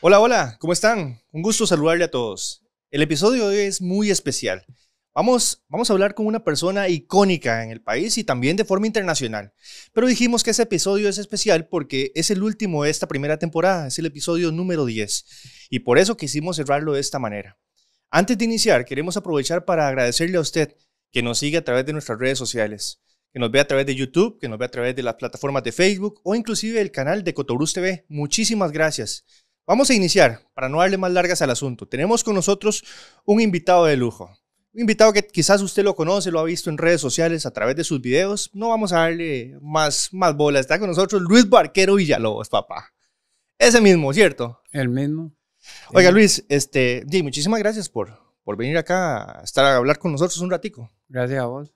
Hola, hola, ¿cómo están? Un gusto saludarle a todos. El episodio de hoy es muy especial. Vamos, vamos a hablar con una persona icónica en el país y también de forma internacional. Pero dijimos que ese episodio es especial porque es el último de esta primera temporada, es el episodio número 10. Y por eso quisimos cerrarlo de esta manera. Antes de iniciar, queremos aprovechar para agradecerle a usted que nos sigue a través de nuestras redes sociales, que nos vea a través de YouTube, que nos vea a través de las plataformas de Facebook o inclusive el canal de Cotobruz TV. Muchísimas gracias. Vamos a iniciar, para no darle más largas al asunto. Tenemos con nosotros un invitado de lujo. Un invitado que quizás usted lo conoce, lo ha visto en redes sociales a través de sus videos. No vamos a darle más, más bola. Está con nosotros Luis Barquero Villalobos, papá. Ese mismo, ¿cierto? El mismo. Oiga, eh, Luis, este, di, muchísimas gracias por, por venir acá a estar a hablar con nosotros un ratico. Gracias a vos.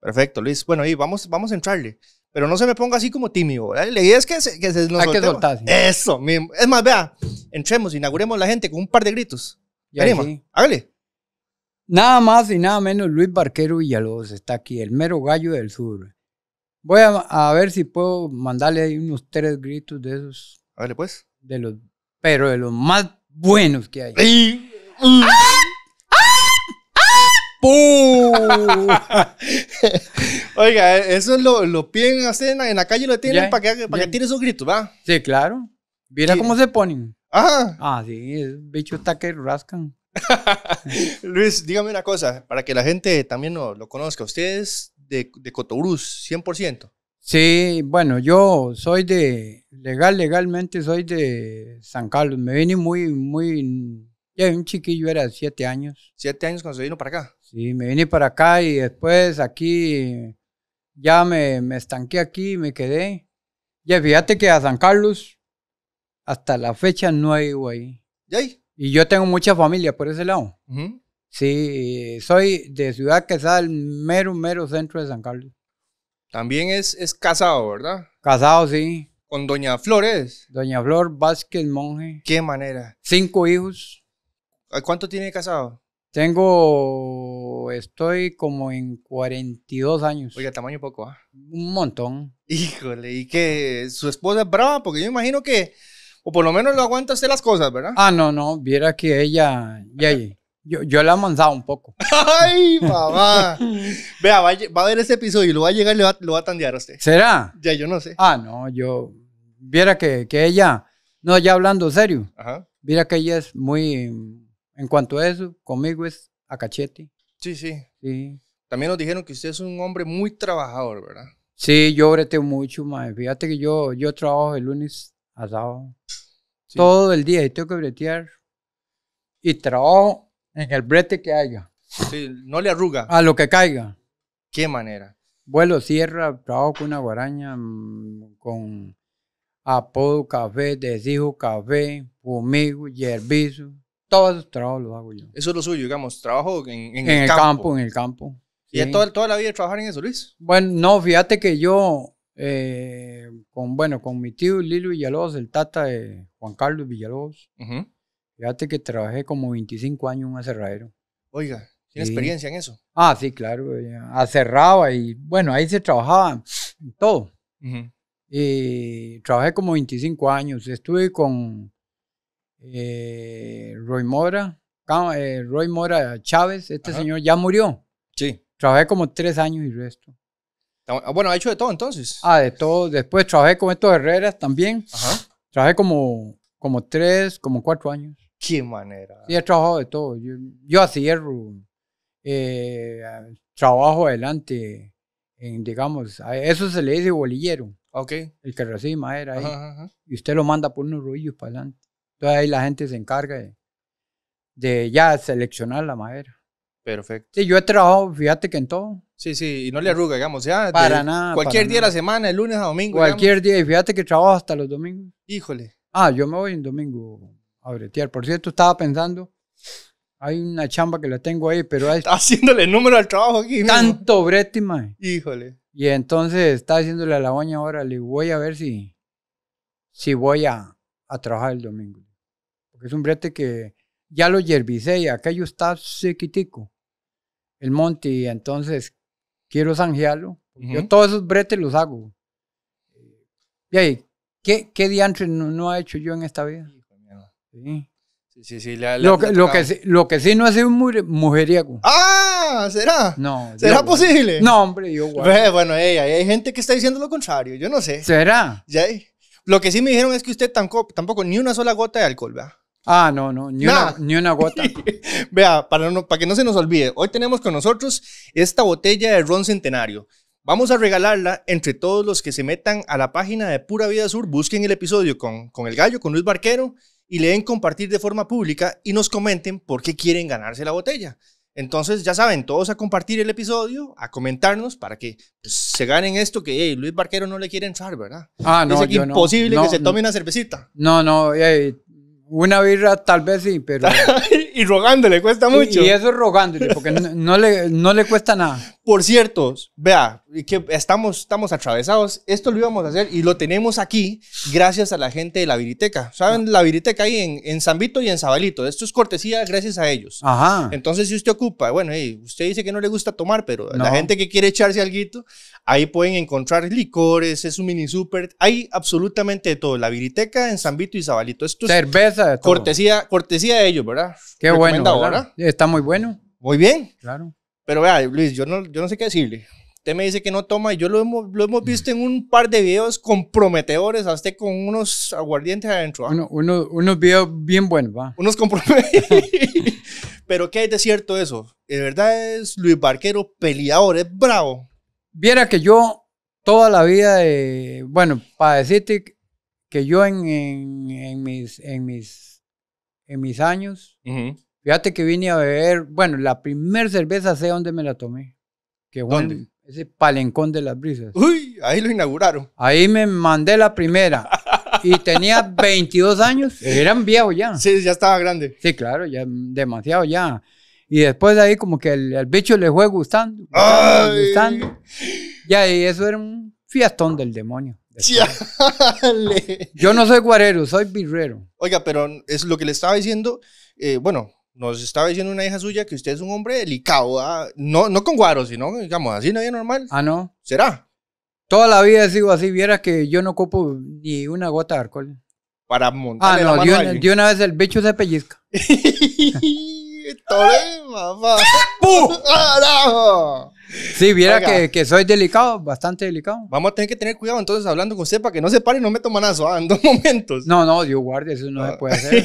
Perfecto, Luis. Bueno, y vamos, vamos a entrarle. Pero no se me ponga así como tímido. La idea es que se, que nos Hay que Eso Es más, vea, entremos, inauguremos la gente con un par de gritos. Ya Venimos, Nada más y nada menos Luis Barquero Villalobos está aquí, el mero gallo del sur. Voy a, ver si puedo mandarle ahí unos tres gritos de esos. ver, pues. De los pero de los más buenos que hay. Oiga, eh, eso lo, lo piden a en, en la calle, lo tienen para que, para tiren sus gritos, ¿va? Sí, claro. Mira cómo se ponen. Ajá. Ah, sí, bicho está que rascan. Luis, dígame una cosa, para que la gente también lo, conozca. Usted es de, de 100%. Sí, bueno, yo soy de, legal, legalmente soy de San Carlos. Me vine muy, muy, ya un chiquillo era siete años. ¿Siete años cuando se vino para acá? Sí, me vine para acá y después aquí ya me, estanqué aquí, me quedé. Ya fíjate que a San Carlos hasta la fecha no he ido ahí. ¿Y ahí? Y yo tengo mucha familia por ese lado. Sí, soy de Ciudad Quesada, el mero, mero centro de San Carlos. También es, es casado, ¿verdad? Casado, sí. Con Doña Flores. Doña Flor Vázquez Monje. Qué manera. Cinco hijos. ¿Cuánto tiene casado? Tengo, estoy como en 42 años. Oiga, tamaño poco, ¿ah? Un montón. Híjole, y que su esposa es brava, porque yo imagino que, o por lo menos lo aguanta usted las cosas, ¿verdad? Ah, no, no, viera que ella, ya, Yo, yo la he manzado un poco. ¡Ay, mamá! Vea, va a, ver ese episodio y lo va a llegar y lo va, a tandear a usted. ¿Será? Ya, yo no sé. Ah, no, yo. Viera que, que ella. No, ya hablando serio. Ajá. Viera que ella es muy. En cuanto a eso, conmigo es a cachete. Sí, sí. Sí. También nos dijeron que usted es un hombre muy trabajador, ¿verdad? Sí, yo breteo mucho, madre Fíjate que yo, yo trabajo el lunes a sábado. Todo el día y tengo que bretear. Y trabajo en el brete que haya. Sí, no le arruga. A lo que caiga. Qué manera. Vuelo sierra, trabajo con una guaraña, mm, con apodo café, deshijo café, fumigo, yerbizo. Todos esos trabajos los hago yo. Eso es lo suyo, digamos, trabajo en, en, en el, campo. En el campo. ¿Y es toda, la vida trabajar en eso, Luis? Bueno, no, fíjate que yo eh, con, bueno, con mi tío Lilo Villalobos, el tata de Juan Carlos Villalobos, Fíjate que trabajé como 25 años en un aserradero. Oiga, ¿tiene experiencia en eso? Ah, sí, claro. Eh, Acerraba y bueno, ahí se trabajaba en todo. Y eh, trabajé como 25 años. Estuve con eh, Roy Mora, Roy Mora Chávez. Este señor ya murió. Sí. Trabajé como tres años y resto. Ah, ah, bueno, ha hecho de todo entonces. Ah, de todo. Después trabajé con estos Herreras también. Ajá. Trabajé como, como tres, como cuatro años. Qué manera. Sí, he trabajado de todo. Yo, yo cierro, eh, trabajo adelante, en, digamos, eso se le dice bolillero. Ok. El que recibe madera ahí. Y usted lo manda por unos rollos para adelante. Entonces ahí la gente se encarga de, ya seleccionar la madera. Perfecto. Sí, yo he trabajado, fíjate que en todo. Sí, sí, y no le arruga, digamos, ya. Para nada. Cualquier día de la semana, el lunes a domingo. Cualquier día, y fíjate que trabajo hasta los domingos. Híjole. Ah, yo me voy en domingo a bretear. Por cierto, estaba pensando, hay una chamba que la tengo ahí, pero Está haciéndole número al trabajo aquí. Tanto brete, Híjole. Y entonces está haciéndole a la baña ahora, le voy a ver si, si voy a, a trabajar el domingo. Porque es un brete que ya lo yerbicé y aquello está sequitico, el monte, y entonces quiero zanjearlo. Yo todos esos bretes los hago. Y ahí, ¿qué, qué diantre no, no, ha hecho yo en esta vida? Sí. Sí, sí, La, lo, que, lo, que sí no ha sido un mujeriego. ¡Ah! ¿Será? No. ¿Será posible? No, hombre, yo bueno, hey, hay gente que está diciendo lo contrario. Yo no sé. ¿Será? Ya, lo que sí me dijeron es que usted tampoco, tampoco ni una sola gota de alcohol, ¿verdad? Ah, no, no, ni, una, ni una, gota. Vea, para, no, para que no se nos olvide, hoy tenemos con nosotros esta botella de ron centenario. Vamos a regalarla entre todos los que se metan a la página de Pura Vida Sur, busquen el episodio con, con el gallo, con Luis Barquero, y le den compartir de forma pública y nos comenten por qué quieren ganarse la botella. Entonces, ya saben, todos a compartir el episodio, a comentarnos para que pues, se ganen esto que Luis Barquero no le quiere entrar, ¿verdad? Ah, no, Dice imposible que se tome una cervecita. No, no, eh... Una birra tal vez sí, pero... y rogándole, cuesta mucho. Y, eso rogándole, porque no, le, cuesta nada. Por cierto, vea, que estamos, estamos atravesados. Esto lo íbamos a hacer y lo tenemos aquí gracias a la gente de la Viriteca. ¿Saben? La Viriteca ahí en, en y en Zabalito. Esto es cortesía gracias a ellos. Ajá. Entonces, si usted ocupa, bueno, usted dice que no le gusta tomar, pero la gente que quiere echarse alguito, Ahí pueden encontrar licores, es un mini super, hay absolutamente de todo. La viriteca en San Vito y Zabalito. Esto Cerveza. Cortesía, cortesía de ellos, ¿verdad? Qué bueno. ¿verdad? Está muy bueno. Muy bien. Claro. Pero vea, Luis, yo no, yo no sé qué decirle. Usted me dice que no toma y yo lo hemos, lo hemos visto en un par de videos comprometedores Hasta con unos aguardientes adentro. Uno, unos videos bien buenos, va. Unos comprometedores. Pero ¿qué hay de cierto eso? De verdad es Luis Barquero peleador, es bravo. Viera que yo toda la vida, bueno, para decirte que yo en, en, mis, en, mis, en mis años, fíjate que vine a beber, bueno, la primera cerveza sé dónde me la tomé. Que ¿Dónde? ese palencón de las brisas. Uy, ahí lo inauguraron. Ahí me mandé la primera. y tenía 22 años, eran viejos ya. Sí, ya estaba grande. Sí, claro, ya demasiado ya. Y después de ahí como que al bicho le fue gustando. gustando, Ya, y eso era un fiestón del demonio. Yo no soy guarero, soy birrero. Oiga, pero es lo que le estaba diciendo. Eh, bueno, nos estaba diciendo una hija suya que usted es un hombre delicado, no, no con guaro, sino, digamos, así, es normal. Ah, no. ¿Será? Toda la vida he así, viera que yo no copo ni una gota de alcohol. Para montar. Ah, no, de una, de una vez el bicho se pellizca. Si eh, ah, Sí, viera que, soy delicado, bastante delicado. Vamos a tener que tener cuidado entonces hablando con usted para que no se pare y no me toman ah, en dos momentos. No, no, Dios guarde, eso no se puede hacer.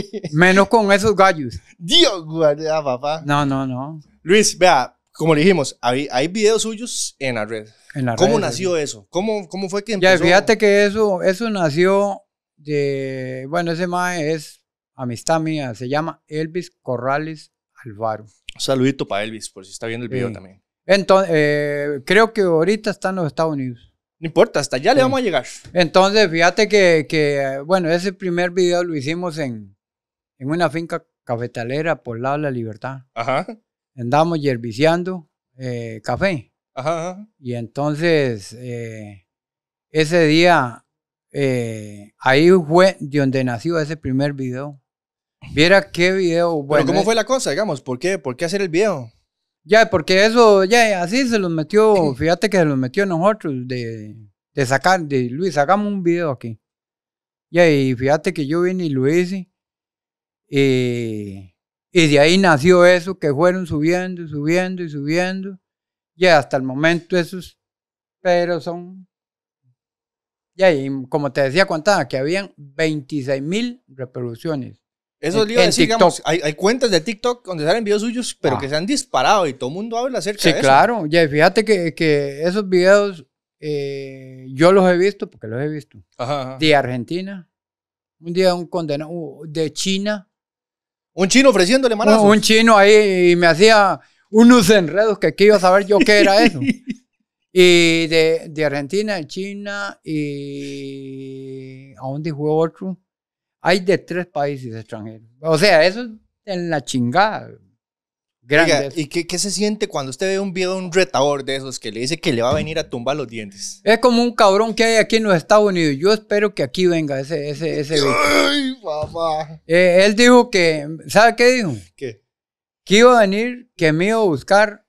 Menos con esos gallos. Dios guarde, ah, papá. No, no, no. Luis, vea, como le dijimos, hay, videos suyos en la red. En la ¿Cómo nació eso? ¿Cómo, ¿Cómo fue que empezó? Ya, fíjate que eso, eso nació de, bueno, ese más es amistad mía, se llama Elvis Corrales Alvaro. saludito para Elvis, por si está viendo el video también. Entonces, eh, creo que ahorita está en los Estados Unidos. No importa, hasta allá le vamos a llegar. Entonces, fíjate que, bueno, ese primer video lo hicimos en, en una finca cafetalera por lado de la libertad. Ajá. Andamos yerbiciando eh, café. Ajá, Y entonces, eh, ese día, ahí fue de donde nació ese primer video. Viera qué video bueno. Pero ¿cómo eh. fue la cosa, digamos? ¿Por qué, ¿Por qué hacer el video? Ya, porque eso, ya, así se los metió, fíjate que se los metió nosotros de, de sacar, de Luis, hagamos un video aquí. Ya, y fíjate que yo vine y lo hice. Eh, y de ahí nació eso, que fueron subiendo subiendo y subiendo. Ya, hasta el momento esos, pero son... Ya, y como te decía, contaba que habían 26 mil reproducciones. Esos libros, en TikTok. hay, cuentas de TikTok donde salen videos suyos, pero ah. que se han disparado y todo el mundo habla acerca de eso. Sí, claro. Ya, fíjate que, esos videos eh, yo los he visto, porque los he visto, de Argentina. Un día un condenado de China. Un chino ofreciéndole manos. Un, un, chino ahí y me hacía unos enredos que aquí iba saber yo qué era eso. y de, de Argentina, China y... ¿A dónde jugó otro? hay de tres países extranjeros. O sea, eso es en la chingada. Oiga, ¿Y qué, se siente cuando usted ve un video un retador de esos que le dice que le va a venir a tumbar los dientes? Es como un cabrón que hay aquí en los Estados Unidos. Yo espero que aquí venga ese... ese, ese ¡Ay, papá! Eh, él dijo que... ¿Sabe qué dijo? ¿Qué? Que iba a venir, que me iba a buscar,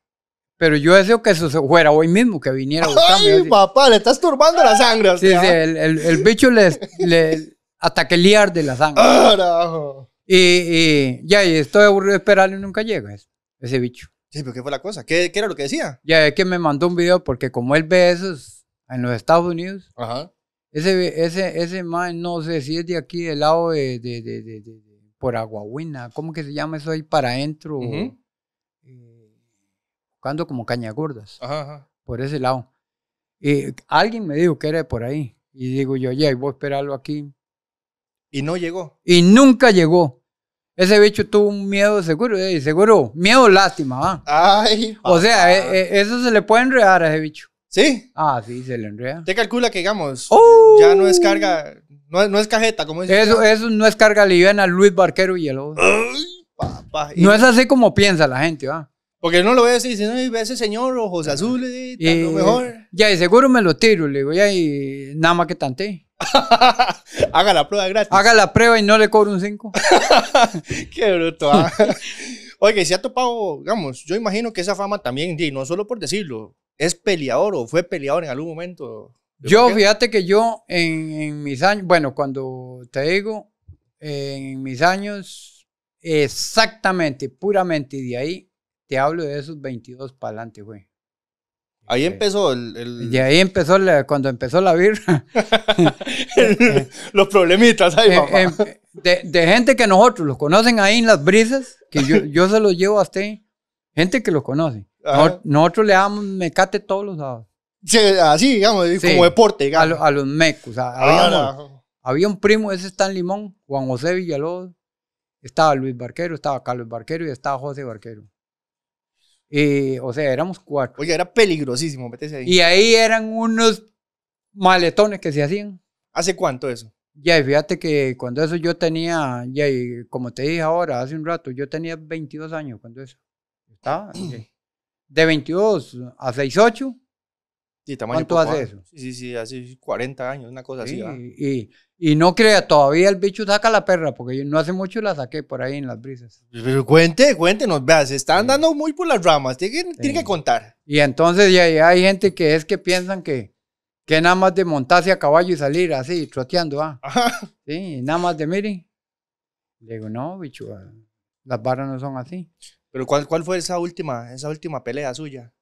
pero yo deseo que eso fuera hoy mismo, que viniera a buscarme. ¡Ay, papá! Le estás turbando la sangre. Sí, sí, ¿ah? el, el, el bicho le hasta que liar de la sangre. Y, y ya, y estoy aburrido de esperarlo y nunca llega ese, ese bicho. Sí, pero ¿qué fue la cosa? ¿Qué, qué era lo que decía? Ya, es que me mandó un video porque como él ve esos en los Estados Unidos, ese, ese, ese man, no sé si es de aquí, del lado de, de, de, por Aguahuina, ¿cómo que se llama eso ahí para adentro? jugando eh, como caña gordas, ajá, por ese lado. Y alguien me dijo que era de por ahí. Y digo yo, ya, voy a esperarlo aquí y no llegó. Y nunca llegó. Ese bicho tuvo un miedo seguro, eh, seguro, miedo lástima, ¿va? Ay, O sea, eh, eh, eso se le puede enredar a ese bicho. ¿Sí? Ah, sí, se le enreda. Te calcula que, digamos, ¡Oh! ya no es carga, no, es cajeta, como dice. Eso, eso no es carga liviana, Luis Barquero y el otro. Ay, papá. No es así como piensa la gente, ¿va? Porque no lo ve así, dice, no, ve ese señor, ojos ah. azules, y, mejor. Ya, y seguro me lo tiro, le digo, ya, y nada más que tante. Haga la prueba gratis. Haga la prueba y no le cobro un 5. Qué bruto. Ah. Oye, si ha topado, digamos, yo imagino que esa fama también, y no solo por decirlo, es peleador o fue peleador en algún momento. Yo, fíjate que yo en, en, mis años, bueno, cuando te digo, en mis años, exactamente, puramente de ahí, te hablo de esos 22 para adelante, güey. Ahí empezó el, ahí empezó cuando empezó la birra. los problemitas eh, em, de, gente que nosotros los conocen ahí en las brisas, que yo, se los llevo hasta Gente que los conoce. nosotros le damos mecate todos los sábados. así, digamos, como deporte. A, los mecos. Ah, había un primo, ese está en Limón, Juan José Villalobos. Estaba Luis Barquero, estaba Carlos Barquero y estaba José Barquero o sea, éramos cuatro. Oye, era peligrosísimo, Y ahí eran unos maletones que se hacían. ¿Hace cuánto eso? Ya, fíjate que cuando eso yo tenía, ya, como te dije ahora, hace un rato, yo tenía 22 años cuando eso. está De 22 a 6, 8 Sí, ¿Cuánto hace ah. eso? Sí, sí, sí, hace 40 años, una cosa así. Ah. Y, y, no crea, todavía el bicho saca la perra, porque no hace mucho la saqué por ahí en las brisas. Pues, pero cuente, cuéntenos, vea, se están andando muy por las ramas, tiene, tiene que contar. Y entonces ya hay, hay gente que es que piensan que, que nada más de montarse a caballo y salir así, troteando, ¿ah? Sí, nada más de mire. Le digo, no, bicho, ah, las barras no son así. Pero ¿cuál, cuál fue esa última, esa última pelea suya?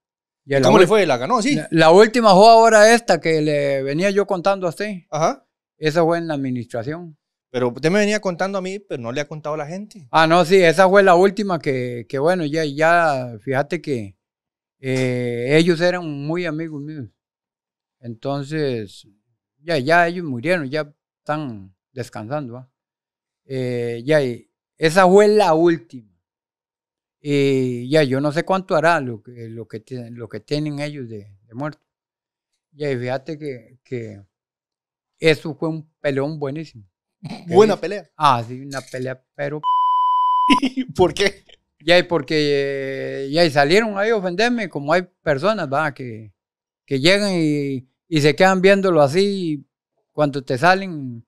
¿Cómo le fue? ¿La ganó? Sí. La, última ahora esta que le venía yo contando a usted. Ajá. Esa fue en la administración. Pero usted me venía contando a mí, pero no le ha contado a la gente. Ah, no, sí, esa fue la última que, bueno, ya, ya, fíjate que eh, ellos eran muy amigos míos. Entonces, ya, ya ellos murieron, ya están descansando. Eh, ya, esa fue la última. Y ya, yo no sé cuánto hará lo que, lo que, lo que tienen ellos de, de muerto. Ya, y fíjate que, que eso fue un peleón buenísimo. Buena pelea. Ah, sí, una pelea, pero... ¿Por qué? Ya, y porque ya salieron ahí a ofenderme, como hay personas, ¿va? Que, llegan y, se quedan viéndolo así, cuando te salen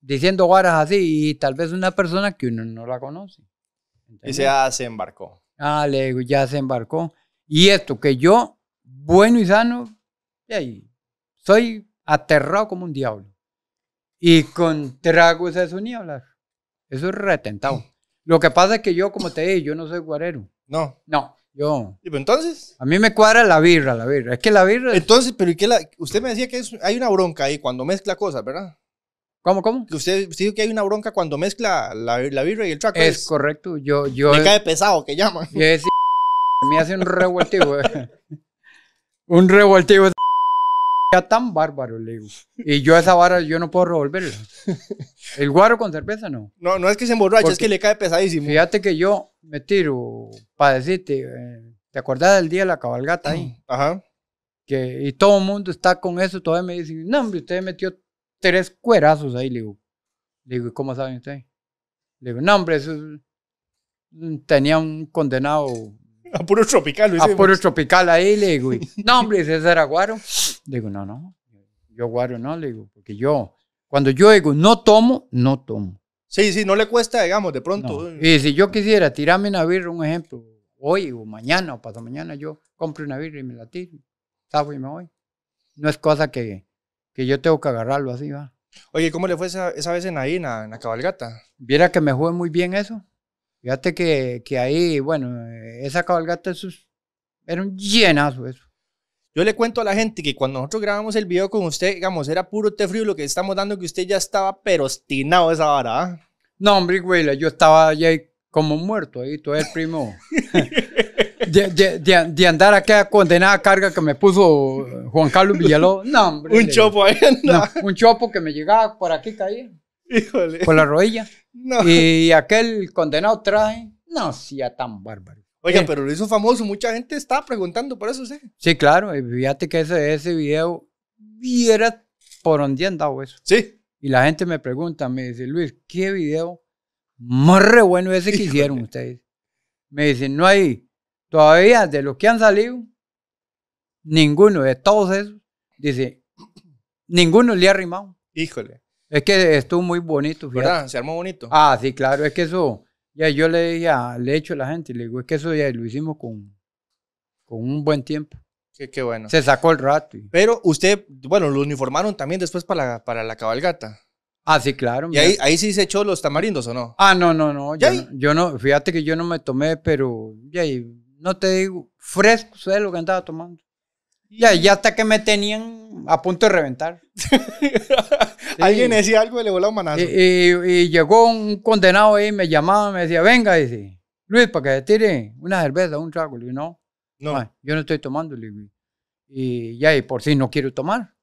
diciendo guaras así, y tal vez una persona que uno no la conoce. Y se embarcó. Ah, le digo, ya se embarcó. Y esto, que yo, bueno y sano, ahí soy aterrado como un diablo. Y con tragos eso ni hablar. Eso es retentado. Lo que pasa es que yo, como te dije, yo no soy guarero. No. No, yo. ¿Y pues entonces? A mí me cuadra la birra, la birra. Es que la birra. Entonces, pero ¿y qué la... Usted me decía que hay una bronca ahí cuando mezcla cosas, ¿verdad? ¿Cómo, cómo? Usted, dice que hay una bronca cuando mezcla la, birra y el track. Es, correcto. Yo, yo. Me cae pesado que llaman. me hace un revoltivo. Eh. un revoltivo tan bárbaro, le digo. Y yo esa vara, yo no puedo revolverla. El guaro con cerveza, no. No, no es que se emborrache, es que le cae pesadísimo. Fíjate que yo me tiro, para decirte, eh, ¿te acordás del día de la cabalgata ahí? Ajá. Que, y todo el mundo está con eso, todavía me dicen, no, hombre, usted metió tres cuerazos ahí. Le digo, le digo ¿cómo saben ustedes? Le digo, no, hombre, eso es... tenía un condenado. A puro tropical. A puro tropical ahí, le digo. no, hombre, ese era guaro. Le digo, no, no. Yo guaro no, le digo, porque yo, cuando yo digo no tomo, no tomo. Sí, sí, no le cuesta, digamos, de pronto. Y si yo quisiera tirarme una birra, un ejemplo, hoy o mañana o pasado mañana, yo compro una birra y me la tiro, salgo y me voy. No es cosa que, que yo tengo que agarrarlo así, ¿va? Oye, ¿cómo le fue esa, esa vez en ahí, en la, cabalgata? Viera que me jugué muy bien eso. Fíjate que, ahí, bueno, esa cabalgata eso era un llenazo eso. Yo le cuento a la gente que cuando nosotros grabamos el video con usted, digamos, era puro té frío lo que estamos dando, que usted ya estaba pero esa vara. ¿ah? No, hombre, güey, yo estaba ya como muerto ahí, todo el primo. De, de, de, andar aquella condenada carga que me puso Juan Carlos Villalobos. No, hombre, un chopo ahí no, un chopo que me llegaba por aquí caía. Híjole. Por la rodilla. No. Y aquel condenado traje. No, hacía tan bárbaro. Oiga, pero lo hizo famoso. Mucha gente está preguntando por eso, ¿sí? Sí, claro. Y fíjate que ese, ese video viera por dónde andaba eso. Sí. Y la gente me pregunta, me dice, Luis, ¿qué video más bueno ese que hicieron ustedes. Me dicen, no hay, todavía de los que han salido, ninguno de todos esos, dice, ninguno le ha rimado. Híjole. Es que estuvo muy bonito. ¿Verdad? Se armó bonito. Ah, sí, claro, es que eso, ya yo le dije, le echo a la gente, le digo, es que eso ya lo hicimos con, con un buen tiempo. Qué, bueno. Se sacó el rato. Pero usted, bueno, lo uniformaron también después para para la cabalgata. Ah, sí, claro. ¿Y ahí, ahí, sí se echó los tamarindos o no? Ah, no, no, no. yo no, fíjate que yo no me tomé, pero ya, no te digo, fresco sé lo que andaba tomando. Ya, ya hasta que me tenían a punto de reventar. Alguien decía algo y le volaba un manazo. Y, llegó un condenado ahí, me llamaba, me decía, venga, dice, Luis, para que te tire una cerveza, un trago. Le digo, no, no. yo no estoy tomando. y ya, y por si sí no quiero tomar.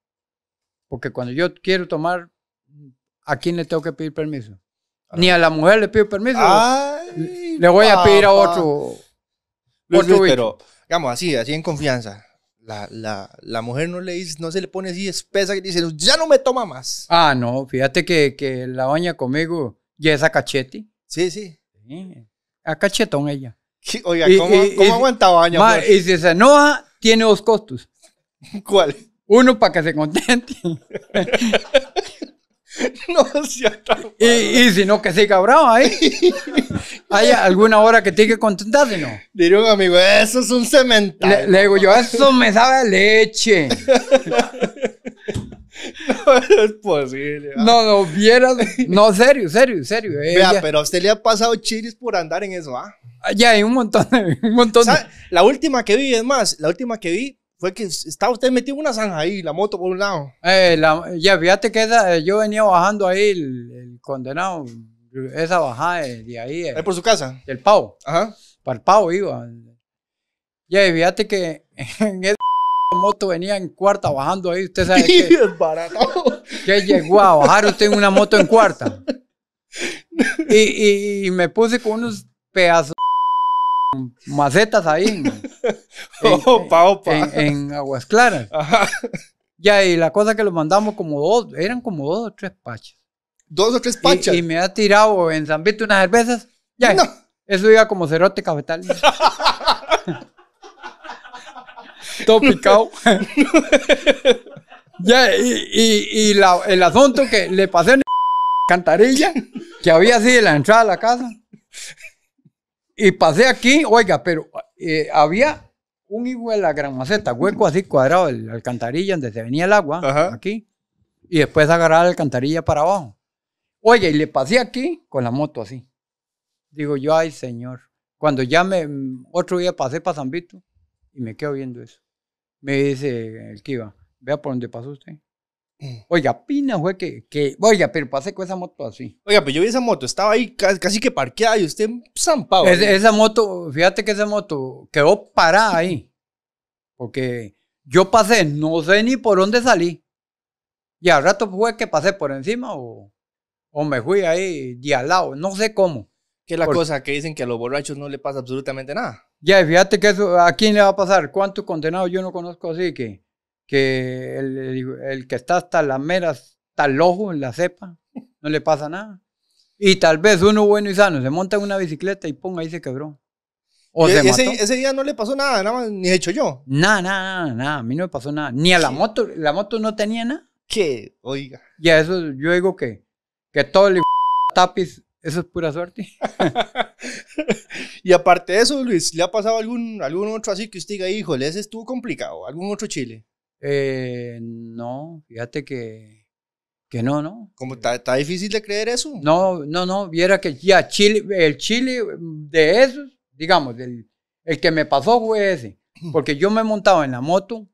Porque cuando yo quiero tomar, ¿a quién le tengo que pedir permiso? Ah. Ni a la mujer le pido permiso. le voy a pedir a otro. pero, digamos, así, así en confianza. La, mujer no, le no se le pone así espesa que dice, ya no me toma más. Ah, no, fíjate que, la baña conmigo ya es a cachete. Sí, sí. A cachetón ella. Oiga, ¿cómo, ¿cómo aguanta y si se enoja, tiene dos costos. ¿Cuál? Uno para que se contente. No es y, si no, que sí cabrón ahí. ¿Hay alguna hora que tiene que contentarse, no? Diré un amigo, eso es un cemental. Le, digo yo, eso me sabe leche. No es posible. No, no, vieras. No, serio, serio, serio. Vea, pero a usted le ha pasado chiris por andar en eso, ¿ah? Ya, hay un montón, un montón. De... La última que vi, es más, la última que vi fue que estaba usted metido en una zanja ahí, la moto por un lado. Eh, ya, fíjate que eh, yo venía bajando ahí, el, condenado, esa bajada de, eh, ahí. por su casa. Del pavo. Ajá. Para el pavo iba. Ya, fíjate que en esa moto venía en cuarta bajando ahí, usted sabe que... barato. Que llegó a bajar usted en una moto en cuarta. Y, me puse con unos pedazos macetas ahí. En, Aguas Claras. Ya, y la cosa que lo mandamos como dos, eran como dos o tres pachas. Dos o tres pachas. Y, me ha tirado en San Vito unas cervezas. Ya, eso iba como cerote cafetal. Todo ya, y, el asunto que le pasé en cantarilla, que había así de la entrada a la casa. Y pasé aquí, oiga, pero eh, había un hijo de la gran maceta, hueco así cuadrado, la alcantarilla donde se venía el agua, aquí, y después agarrar la alcantarilla para abajo. Oye, y le pasé aquí con la moto así. Digo yo, ay señor. Cuando ya me, otro día pasé para San Vito y me quedo viendo eso. Me dice el que iba, vea por dónde pasó usted. Mm. Oiga, pina fue que, que, oiga, pero pasé con esa moto así. Oiga, pero yo vi esa moto, estaba ahí casi, que parqueada y usted zampado. esa moto, fíjate que esa moto quedó parada ahí. Porque yo pasé, no sé ni por dónde salí. Y al rato fue que pasé por encima o, o me fui ahí de al lado, no sé cómo. Que es la cosa que dicen que a los borrachos no le pasa absolutamente nada. Ya, fíjate que eso, ¿a quién le va a pasar? ¿Cuántos condenados yo no conozco así que que el, el, que está hasta la meras, hasta el ojo en la cepa, no le pasa nada. Y tal vez uno bueno y sano se monta en una bicicleta y ponga ahí se quebró. O se ese, ese, día no le pasó nada, nada más, ni hecho yo. Nada, nada, nada, a mí no me pasó nada. Ni a la moto, la moto no tenía nada. ¿Qué? Oiga. Y a eso yo digo que, que todo el tapiz, eso es pura suerte. y aparte de eso, Luis, ¿le ha pasado algún, algún otro así que usted diga, híjole, ese estuvo complicado? ¿Algún otro chile? Eh, no, fíjate que, que no, ¿no? ¿Cómo está, difícil de creer eso? No, no, no, viera que ya Chile, el Chile de esos, digamos, el que me pasó fue ese, porque yo me he montado en la moto,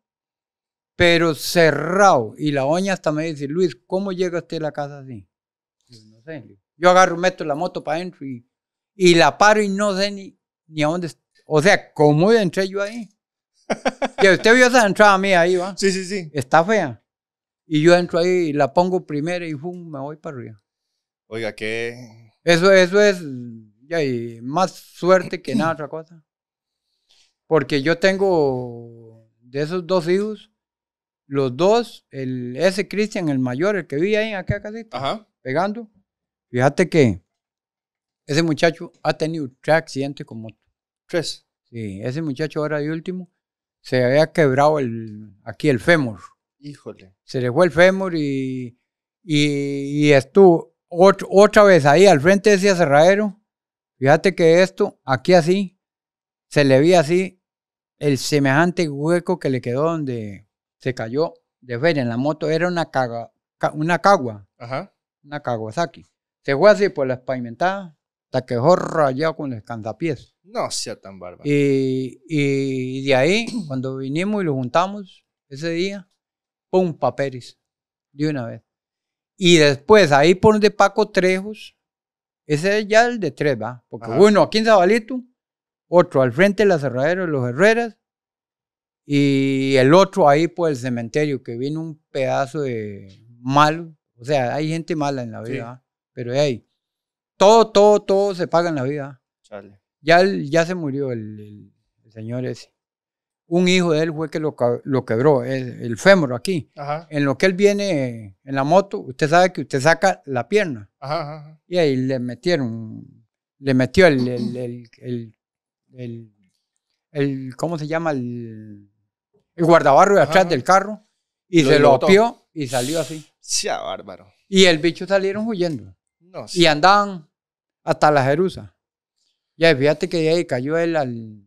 pero cerrado, y la oña hasta me dice, Luis, ¿cómo llega usted a la casa así? Yo pues, no sé, yo agarro, meto la moto para adentro y, la paro y no sé ni, ni a dónde, o sea, ¿cómo entré yo ahí? que usted vio esa entrada mía ahí, ¿va? Sí, sí, sí. Está fea. Y yo entro ahí, la pongo primera y pum, me voy para arriba. Oiga, qué. Eso, eso es ya, y más suerte que nada otra cosa. Porque yo tengo de esos dos hijos, los dos, el, ese Cristian, el mayor, el que vi ahí Acá aquella casita, pegando. Fíjate que ese muchacho ha tenido tres accidentes con moto. ¿Tres? Sí, ese muchacho ahora el último se había quebrado el, aquí el fémur. Híjole. Se le fue el fémur y, estuvo otra vez ahí al frente de ese aserradero. Fíjate que esto, aquí así, se le vi así el semejante hueco que le quedó donde se cayó de ver en la moto. Era una, una cagua. Una caguasaki Se fue así por la pavimentada hasta quejó rayado con el cantapiés. No sea tan bárbaro. Y, de ahí, cuando vinimos y lo juntamos ese día, ¡pum! Papeles. De una vez. Y después, ahí por donde Paco Trejos, ese es ya el de tres, ¿va? Porque bueno uno aquí en Zabalito, otro al frente de la cerradera los Herreras, y el otro ahí por el cementerio, que vino un pedazo de malo. O sea, hay gente mala en la vida, pero ahí, todo, todo, todo se paga en la vida. Chale. Ya, se murió el, señor ese. Un hijo de él fue que lo, quebró, el, fémur aquí. En lo que él viene en la moto, usted sabe que usted saca la pierna. Y ahí le metieron, le metió el, el, el, ¿cómo se llama? El, guardabarro de atrás del carro y se lo apió y salió así. Sea bárbaro. Y el bicho salieron huyendo. No, Y andaban hasta la Jerusa. Ya, fíjate que ahí cayó él al,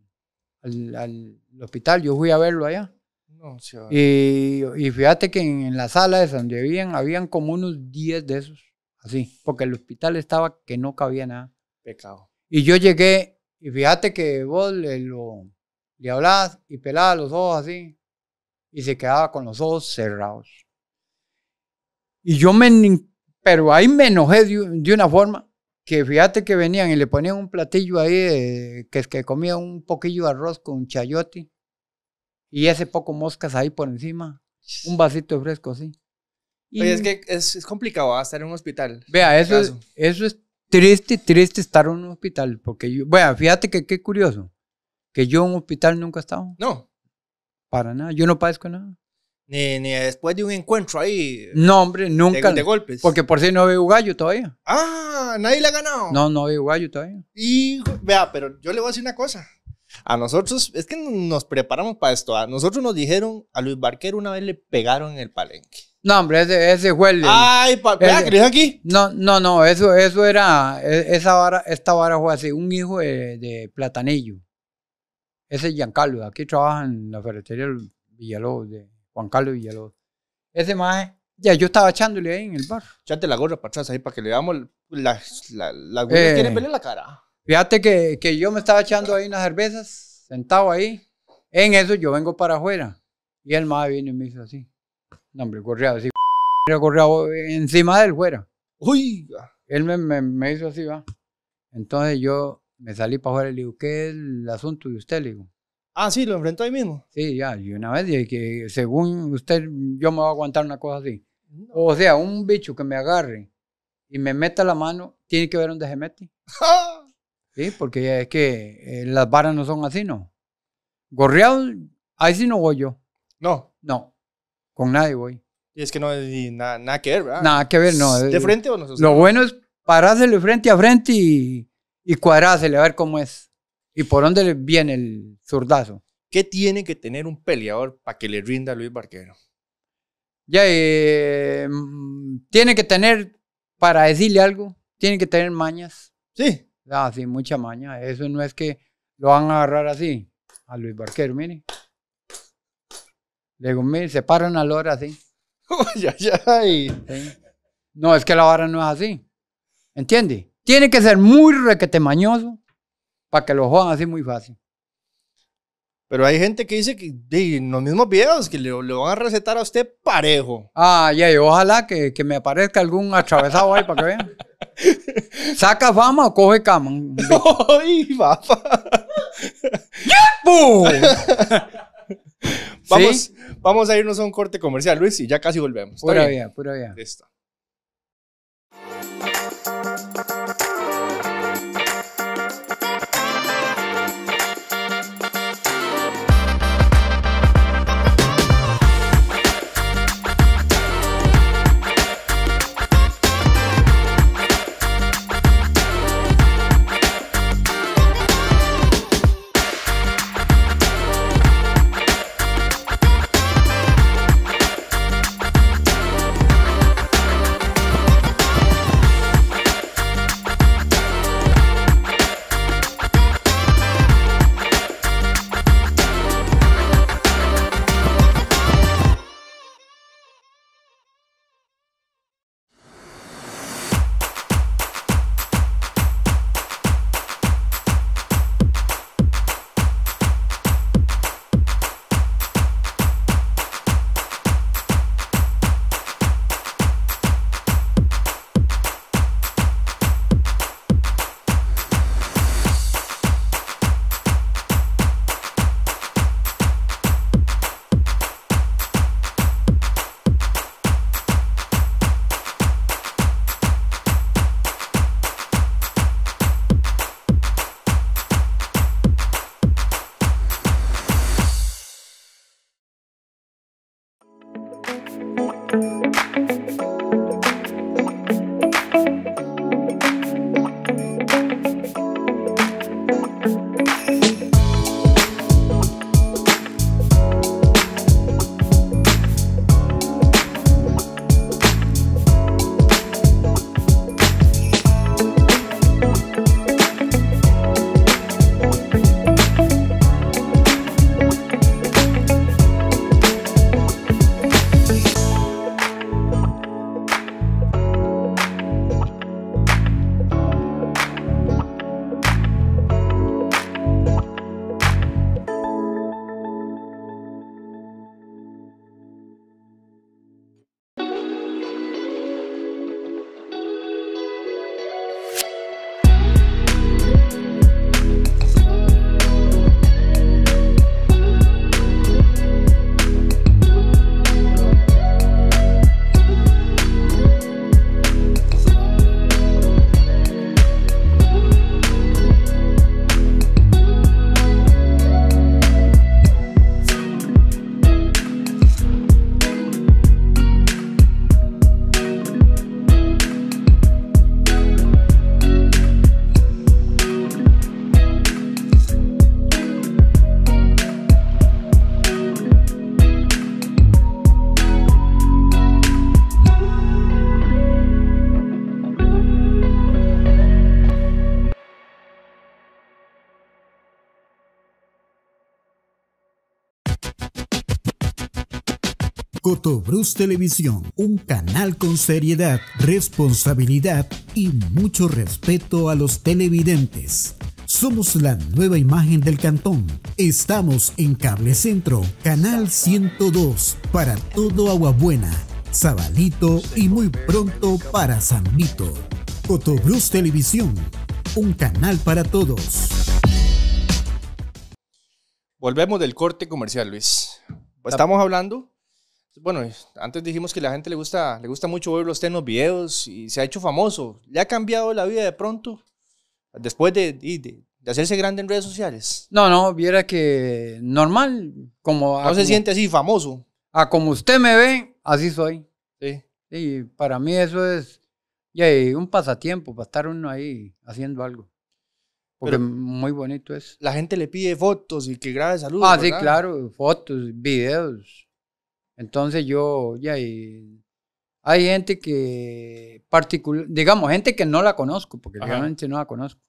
al, al hospital, yo fui a verlo allá. y, y, fíjate que en, la sala de donde vivían, habían como unos 10 de esos, así, porque el hospital estaba que no cabía nada. Pecado. Y yo llegué, y fíjate que vos le, lo, le hablabas y pelabas los ojos así, y se quedaba con los ojos cerrados. Y yo me, pero ahí me enojé de, de una forma, que fíjate que venían y le ponían un platillo ahí que es que comía un poquillo arroz con chayote y ese poco moscas ahí por encima, un vasito fresco así. Y es que es, complicado ah, estar en un hospital. Vea, eso es, eso es triste, triste estar en un hospital, porque yo, vea, fíjate que qué curioso, que yo en un hospital nunca he estado. No. Para nada, yo no padezco nada. Ni, después de un encuentro ahí. No, hombre, nunca. De, golpes. Porque por si sí no veo gallo todavía. Ah, nadie le ha ganado. No, no veo gallo todavía. Y vea, pero yo le voy a decir una cosa. A nosotros, es que nos preparamos para esto. A nosotros nos dijeron, a Luis Barquero una vez le pegaron en el palenque. No, hombre, ese, ese fue Ay, vea, que aquí. No, no, no, eso, eso era. E, esa vara, esta vara fue así, un hijo de, Platanello. Platanillo. Ese es Giancarlo, aquí trabaja en la ferretería Villalobos de Juan Carlos Villalobos. Ese más, ya yo estaba echándole ahí en el bar. Echate la gorra para atrás ahí para que le veamos las la, la, la quieren eh. verle la cara. Fíjate que, que yo me estaba echando ahí unas cervezas, sentado ahí. En eso yo vengo para afuera. Y el más viene y me hizo así. No, hombre, correado, así. Correado encima del fuera. Uy. Él me, me, me hizo así, va. Entonces yo me salí para afuera y le digo, ¿qué es el asunto de usted? Le digo, Ah, sí, lo enfrentó ahí mismo. Sí, ya, y una vez y que según usted, yo me voy a aguantar una cosa así. O sea, un bicho que me agarre y me meta la mano, tiene que ver dónde se mete. sí, porque es que eh, las varas no son así, ¿no? Gorreado, ahí sí no voy yo. No. No, con nadie voy. Y es que no hay nada, que ver, ¿verdad? Nada que ver, no. ¿De eh, frente o no? Lo bueno es de frente a frente y, y a ver cómo es. ¿Y por dónde viene el zurdazo? ¿Qué tiene que tener un peleador para que le rinda a Luis Barquero? Ya, eh, tiene que tener, para decirle algo, tiene que tener mañas. Sí. Ah, sí, mucha maña. Eso no es que lo van a agarrar así a Luis Barquero, mire. Le digo, mire, se paran a lora así. No, es que la vara no es así. ¿Entiende? Tiene que ser muy requetemañoso para que lo juegan así muy fácil. Pero hay gente que dice que en los mismos videos que le, van a recetar a usted parejo. Ah, ya, ojalá que, me aparezca algún atravesado ahí para que vean. ¿Saca fama o coge cama? ¡Ay, papá! vamos, vamos a irnos a un corte comercial, Luis, y ya casi volvemos. Pura vida, pura vida. Cotobrus Televisión, un canal con seriedad, responsabilidad y mucho respeto a los televidentes. Somos la nueva imagen del cantón. Estamos en Cable Centro, Canal 102, para todo Aguabuena, Zabalito y muy pronto para San Vito. Cotobrus Televisión, un canal para todos. Volvemos del corte comercial, Luis. Estamos hablando bueno, antes dijimos que la gente le gusta, le gusta mucho ver los los videos y se ha hecho famoso. ¿Le ha cambiado la vida de pronto después de, hacerse grande en redes sociales? No, no, viera que normal, como... No se siente así famoso. A como usted me ve, así soy. Sí. Y para mí eso es ya un pasatiempo, para estar uno ahí haciendo algo. Porque muy bonito es. La gente le pide fotos y que grabe saludos. Ah, sí, claro, fotos, videos. Entonces yo, ya, hay, gente que, digamos, gente que no la conozco, porque realmente no la conozco.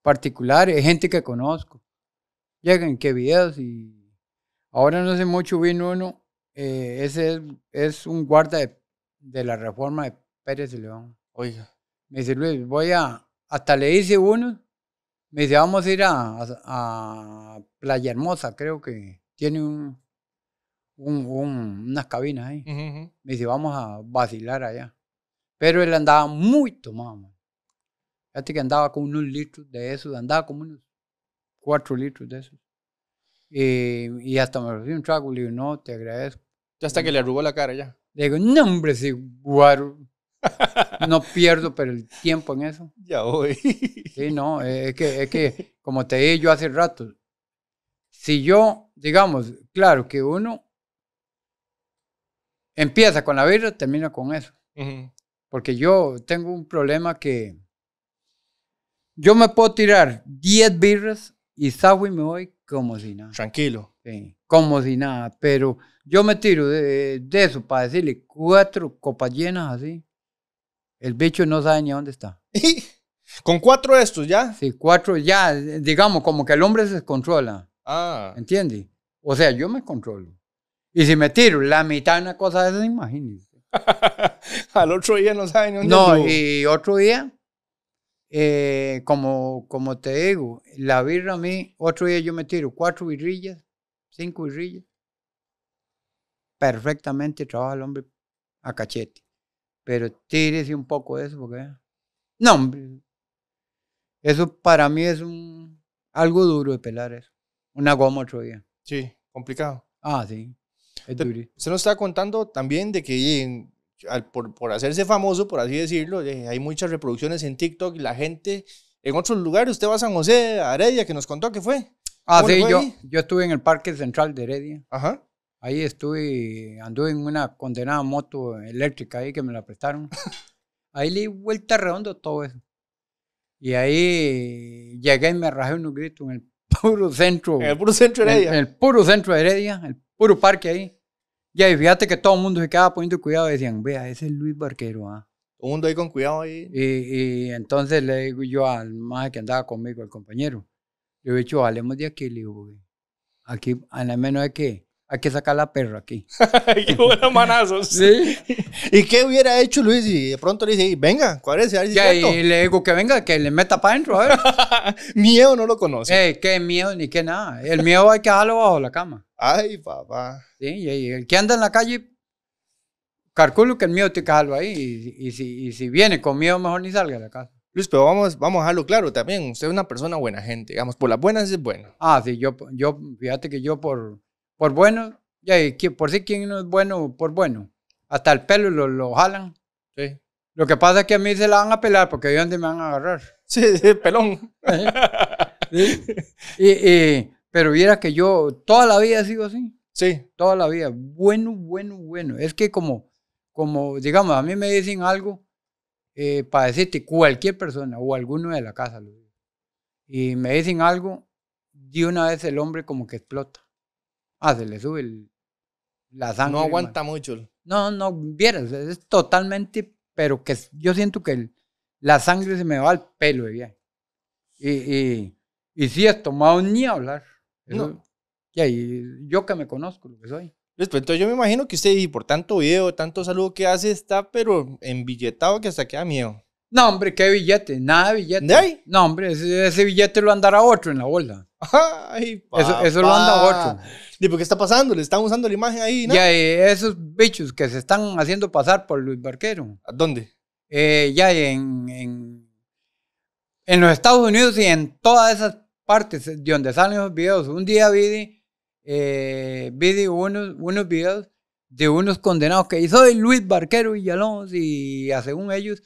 Particular, gente que conozco. Llegan, qué videos y ahora no sé mucho, vino uno, eh, ese es, un guarda de, la reforma de Pérez de León. Oiga. Me dice, Luis, voy a, hasta le hice uno, me dice, vamos a ir a Playa Hermosa, creo que tiene un unas cabinas ahí. Me dice, vamos a vacilar allá. Pero él andaba muy tomado, Ya Fíjate que andaba con unos litros de eso... andaba como unos cuatro litros de esos. Y, hasta me ofreció un trago, le digo, no, te agradezco. Ya hasta que le arrugó la cara ya. Le digo, no, hombre, si guaro. No pierdo pero el tiempo en eso. Ya voy. Sí, no, eh, que, es que, como te dije yo hace rato, si yo, digamos, claro que uno Empieza con la birra, termina con eso. Porque yo tengo un problema que yo me puedo tirar 10 birras y salgo me voy como si nada. Tranquilo. Sí, como si nada. Pero yo me tiro de, eso para decirle cuatro copas llenas así. El bicho no sabe ni dónde está. ¿Con cuatro de estos ya? Sí, cuatro ya, digamos, como que el hombre se controla. Ah. ¿Entiendes? O sea, yo me controlo. Y si me tiro la mitad de una cosa de esas, imagínense. Al otro día no saben dónde No, y otro día, eh, como, como te digo, la birra a mí, otro día yo me tiro cuatro birrillas, cinco birrillas. Perfectamente trabaja el hombre a cachete. Pero tírese un poco de eso, porque. Eh. No, hombre. Eso para mí es un, algo duro de pelar eso. Una goma otro día. Sí, complicado. Ah, sí. Usted nos está contando también de que eh, por, hacerse famoso, por así decirlo, eh, hay muchas reproducciones en TikTok y la gente en otros lugares. Usted va a San José, a Heredia, que nos contó que fue. Ah, sí, yo, yo estuve en el Parque Central de Heredia. Ahí estuve, anduve en una condenada moto eléctrica ahí que me la prestaron. ahí le di vuelta redondo todo eso. Y ahí llegué y me rajé unos gritos en el puro centro. En el puro centro de Heredia. En, el puro centro de Heredia, el puro parque ahí. Y ahí fíjate que todo el mundo se quedaba poniendo cuidado. decían, vea, ese es Luis Barquero. ¿ah? Todo el mundo ahí con cuidado ahí. Y, entonces le digo yo al más que andaba conmigo, el compañero. Le digo, hablemos de aquí, aquí, al menos de que hay que sacar la perra aquí. y buenos manazos. ¿Sí? ¿Y qué hubiera hecho Luis? Y de pronto le dice, venga, ¿cuál es? Si ya, y le digo que venga, que le meta para adentro. miedo no lo conoce. Eh, qué miedo ni qué nada. El miedo hay que dejarlo bajo la cama. Ay, papá. Sí, y, el que anda en la calle, calculo que el miedo te que dejarlo ahí. Y, si, viene con miedo, mejor ni salga de la casa. Luis, pero vamos, vamos a dejarlo claro también. Usted es una persona buena gente, digamos, por las buenas es bueno. Ah, sí, yo, yo fíjate que yo por por bueno, ya, por si sí, no es bueno, por bueno. Hasta el pelo lo, jalan. Lo que pasa es que a mí se la van a pelar porque de dónde me van a agarrar. Sí, pelón. pero viera que yo toda la vida sigo así. Sí. Toda la vida. Bueno, bueno, bueno. Es que como, como digamos, a mí me dicen algo eh, para decirte cualquier persona o alguno de la casa. Y me dicen algo, de una vez el hombre como que explota. Ah, se le sube la sangre. No aguanta mucho. No, no, vieras, es totalmente, pero que yo siento que la sangre se me va al pelo de Y, y, y si es tomado ni hablar. no. ya, yo que me conozco lo que soy. Pues, pues, entonces yo me imagino que usted, y por tanto video, tanto saludo que hace, está pero en billetado que hasta queda miedo. No, hombre, qué billete, nada de billete. ¿De ahí? No, hombre, ese, billete lo andará otro en la bolsa. Ay, papá. Eso, eso lo anda otro por ¿qué está pasando? Le están usando la imagen ahí. ¿no? Ya, eh, esos bichos que se están haciendo pasar por Luis Barquero. ¿A dónde? Eh, ya, en, en, los Estados Unidos y en todas esas partes de donde salen los videos. Un día vi, eh, unos, videos de unos condenados que soy Luis Barquero y Yalón, y según ellos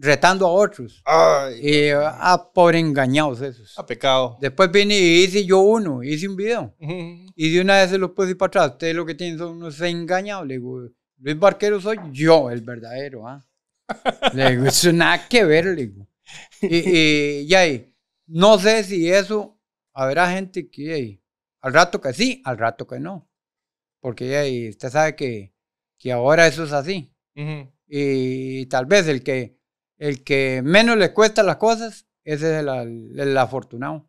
retando a otros. Ay, y ah, pobre engañados esos. A pecado. Después vine y hice yo uno, hice un video. Y de una vez se los puse para atrás. Ustedes lo que tienen son unos engañados. Le digo, Luis Barquero soy yo el verdadero. ¿ah? le digo, eso nada que ver, le digo. Y, y, ahí, no sé si eso, habrá gente que al rato que sí, al rato que no. Porque ahí, usted sabe que, que ahora eso es así. Y tal vez el que el que menos le cuesta las cosas, ese es el, afortunado.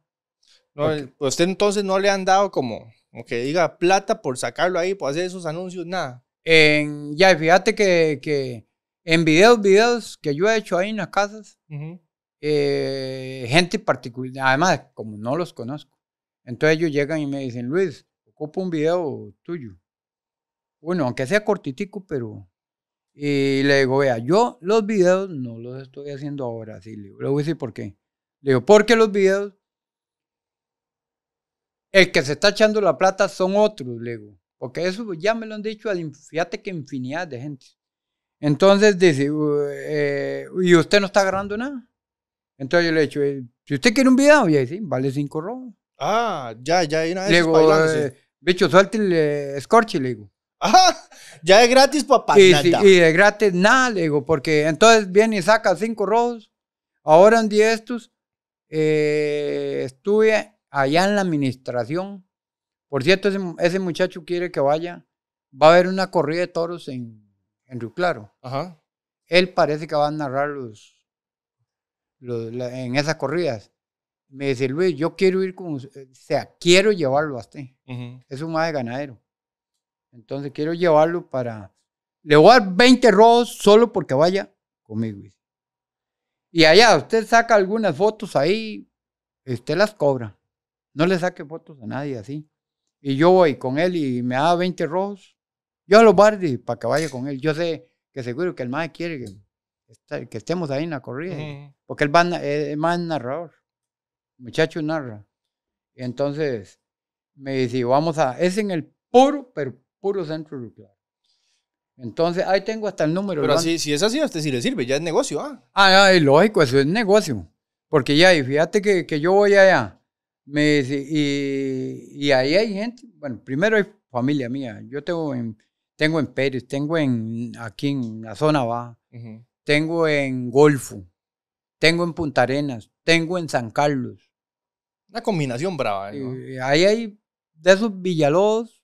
Pues, usted entonces no le han dado como, que diga plata por sacarlo ahí, por hacer esos anuncios, nada. En, ya, fíjate que, en videos, videos que yo he hecho ahí en las casas, eh, gente particular, además, como no los conozco, entonces ellos llegan y me dicen, Luis, ocupo un video tuyo. Bueno, aunque sea cortitico, pero y le digo, vea, yo los videos no los estoy haciendo ahora, sí, le, le voy a decir por qué. Le digo, porque los videos, el que se está echando la plata son otros, le digo. Porque eso ya me lo han dicho, fíjate que infinidad de gente. Entonces dice, eh, ¿y usted no está agarrando nada? Entonces yo le he eh, si usted quiere un video, y dice, vale cinco robos. Ah, ya, ya, hay una vez. Le digo, eh, bicho, bicho, el escorche, le digo ya es gratis, papá. Y, es gratis nada, digo, porque entonces viene y saca cinco rojos. Ahora en diez estos, eh, estuve allá en la administración. Por cierto, ese, muchacho quiere que vaya. Va a haber una corrida de toros en, en Río Claro. Él parece que va a narrar los, en esas corridas. Me dice, Luis, yo quiero ir con O sea, quiero llevarlo a usted. Es un madre de ganadero. Entonces quiero llevarlo para... Le voy a dar 20 rojos solo porque vaya conmigo. Y allá usted saca algunas fotos ahí, usted las cobra. No le saque fotos a nadie así. Y yo voy con él y me da 20 rojos. Yo lo bardi para que vaya con él. Yo sé que seguro que el más quiere que, estemos ahí en la corrida. Porque él, eh, el más narrador. muchacho narra. entonces me dice, vamos a... Es en el puro, pero puro centro nuclear. Entonces, ahí tengo hasta el número. Pero si es así, a si le sirve, ya es negocio. Ah, ah, ah lógico, eso es negocio. Porque ya, y fíjate que, que yo voy allá, me y, y ahí hay gente, bueno, primero hay familia mía, yo tengo en, tengo en Pérez, tengo en, aquí en la zona baja, tengo en Golfo, tengo en Punta Arenas, tengo en San Carlos. Una combinación brava. ¿eh? Y ahí hay de esos Villalobos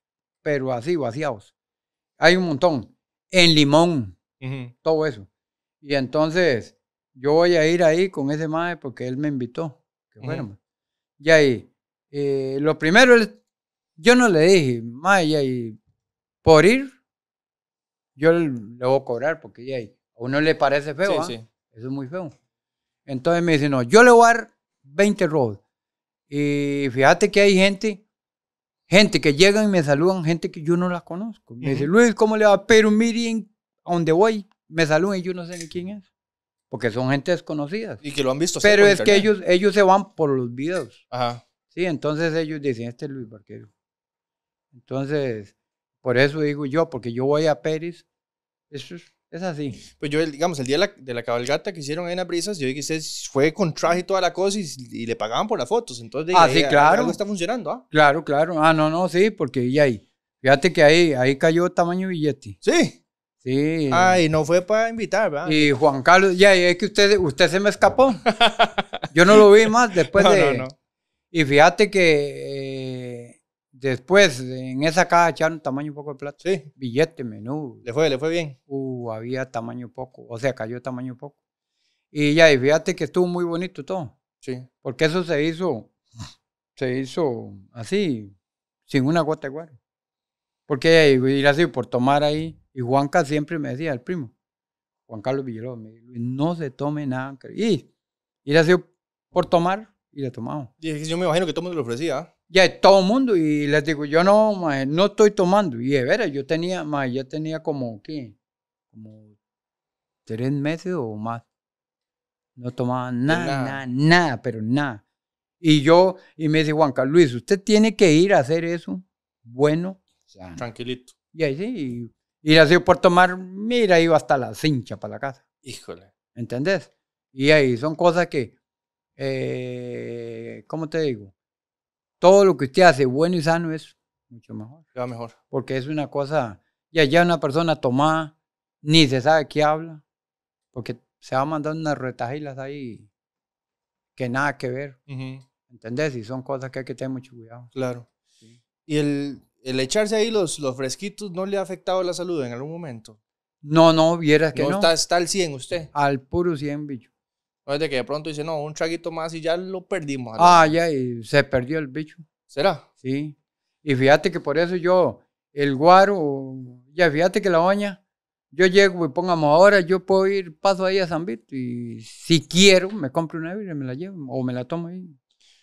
pero así, vaciados. Hay un montón. En Limón, todo eso. Y entonces, yo voy a ir ahí con ese mae porque él me invitó que Y ahí, eh, lo primero, yo no le dije, mae, y ahí, por ir, yo le, voy a cobrar porque ahí, a uno le parece feo, ¿ah? eso es muy feo. Entonces me dice, no, yo le voy a dar 20 robos. Y fíjate que hay gente Gente que llegan y me saludan, gente que yo no la conozco. Me dice, Luis, ¿cómo le va? Pero miren a dónde voy, me saludan y yo no sé quién es. Porque son gente desconocida. Y que lo han visto. Pero es que ellos, ellos se van por los videos. Ajá. Sí, entonces ellos dicen, este es Luis Barquero. Entonces, por eso digo yo, porque yo voy a Pérez, eso es así. Pues yo, digamos, el día de la, cabalgata que hicieron en abrisas yo dije fue con traje y toda la cosa y, le pagaban por las fotos. Entonces, ah, sí, claro. Algo está funcionando, ¿ah?". Claro, claro. Ah, no, no, sí, porque ya ahí. Fíjate que ahí, ahí cayó tamaño billete. Sí. Sí. Ah, y no fue para invitar, ¿verdad? Y Juan Carlos, ya, es que usted, usted se me escapó. Yo no lo vi más después de. No, no. Y fíjate que. Eh, Después, en esa caja echaron tamaño poco de plata. Sí. Billete, menú. Le fue, le fue bien. Uh, había tamaño poco. O sea, cayó tamaño poco. Y ya, y fíjate que estuvo muy bonito todo. Sí. Porque eso se hizo, se hizo así, sin una gota de Porque ir así por tomar ahí. Y Juanca siempre me decía, el primo, Juan Carlos Villalobos, no se tome nada. Y ir así por tomar, y le tomamos. yo me imagino que todo el mundo lo ofrecía. ¿ah? ya es todo mundo. Y les digo, yo no, no estoy tomando. Y de verdad yo tenía, maje, ya tenía como, ¿qué? Como tres meses o más. No tomaba nada, nada, nada, pero nada. Y yo, y me dice Juan Carlos Luis, usted tiene que ir a hacer eso, bueno. Tranquilito. Y ahí sí, y, y así por tomar, mira, iba hasta la cincha para la casa. Híjole. ¿Entendés? Y ahí son cosas que, eh, ¿cómo te digo? todo lo que usted hace bueno y sano es mucho mejor. mejor. Porque es una cosa, y allá una persona tomada, ni se sabe qué habla, porque se va mandando unas retajilas ahí que nada que ver. ¿Entendés? Y son cosas que hay que tener mucho cuidado. Claro. ¿Y el, echarse ahí los, los fresquitos no le ha afectado la salud en algún momento? No, no, vieras que no. no. Está, está al 100 usted. Al puro 100, bicho. No es de que de pronto dice, no, un traguito más y ya lo perdimos. Ah, ya, y se perdió el bicho. ¿Será? Sí. Y fíjate que por eso yo, el guaro, ya fíjate que la oña, yo llego y pongamos ahora, yo puedo ir, paso ahí a San Vito y si quiero, me compro una birra y me la llevo o me la tomo ahí.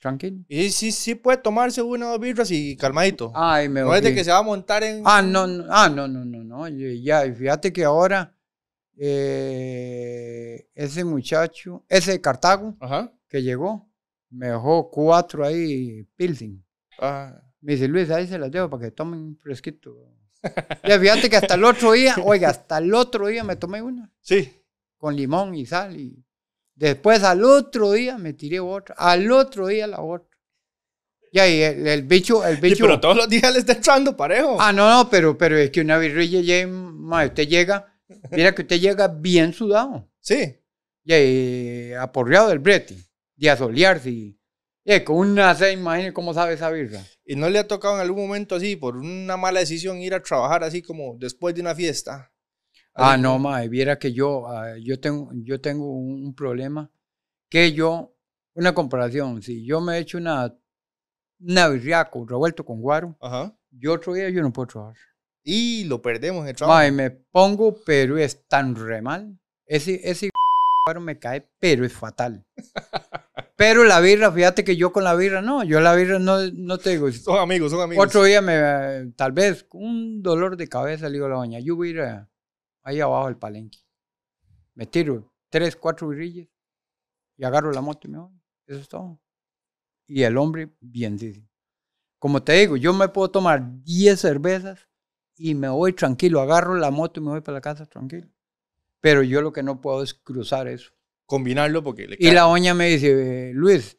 Tranquilo. Y sí, sí puede tomarse una o dos birras y calmadito. Ay, me No es de que se va a montar en. Ah, no, ah, no, no, no, no. Ya, fíjate que ahora eh, ese muchacho, ese Cartago, que llegó, me dejó cuatro ahí, Pilsen. Me dice, Luis, ahí se las dejo para que tomen fresquito. ya fíjate que hasta el otro día, oiga, hasta el otro día me tomé una. Sí. Con limón y sal. Y después al otro día me tiré otra. Al otro día la otra. Ya, y el, el, bicho, el bicho. pero todos los días le está echando parejo. Ah, no, no, pero, pero es que una virrilla ya, usted llega Mira que usted llega bien sudado. Sí. Y eh, aporreado del brete, de asolearse. Y, eh, con una sed, imagínese cómo sabe esa birra. ¿Y no le ha tocado en algún momento así, por una mala decisión, ir a trabajar así como después de una fiesta? Ah, no, mae, viera que yo, ah, yo tengo, yo tengo un, problema que yo, una comparación, si yo me hecho una, una birriaco revuelto con guaro, Ajá. yo otro día yo no puedo trabajar. Y lo perdemos el trabajo. Ay, me pongo, pero es tan re mal. Ese, ese me cae, pero es fatal. Pero la birra, fíjate que yo con la birra, no, yo la birra no, no te digo. Son amigos, son amigos. Otro día, me, tal vez, un dolor de cabeza, le digo a la doña, yo voy a ir ahí abajo al palenque. Me tiro tres, cuatro birrillas y agarro la moto y me voy. Eso es todo. Y el hombre, bien dice. Como te digo, yo me puedo tomar 10 cervezas y me voy tranquilo, agarro la moto y me voy para la casa tranquilo. Pero yo lo que no puedo es cruzar eso. Combinarlo porque le cae. Y la oña me dice, Luis,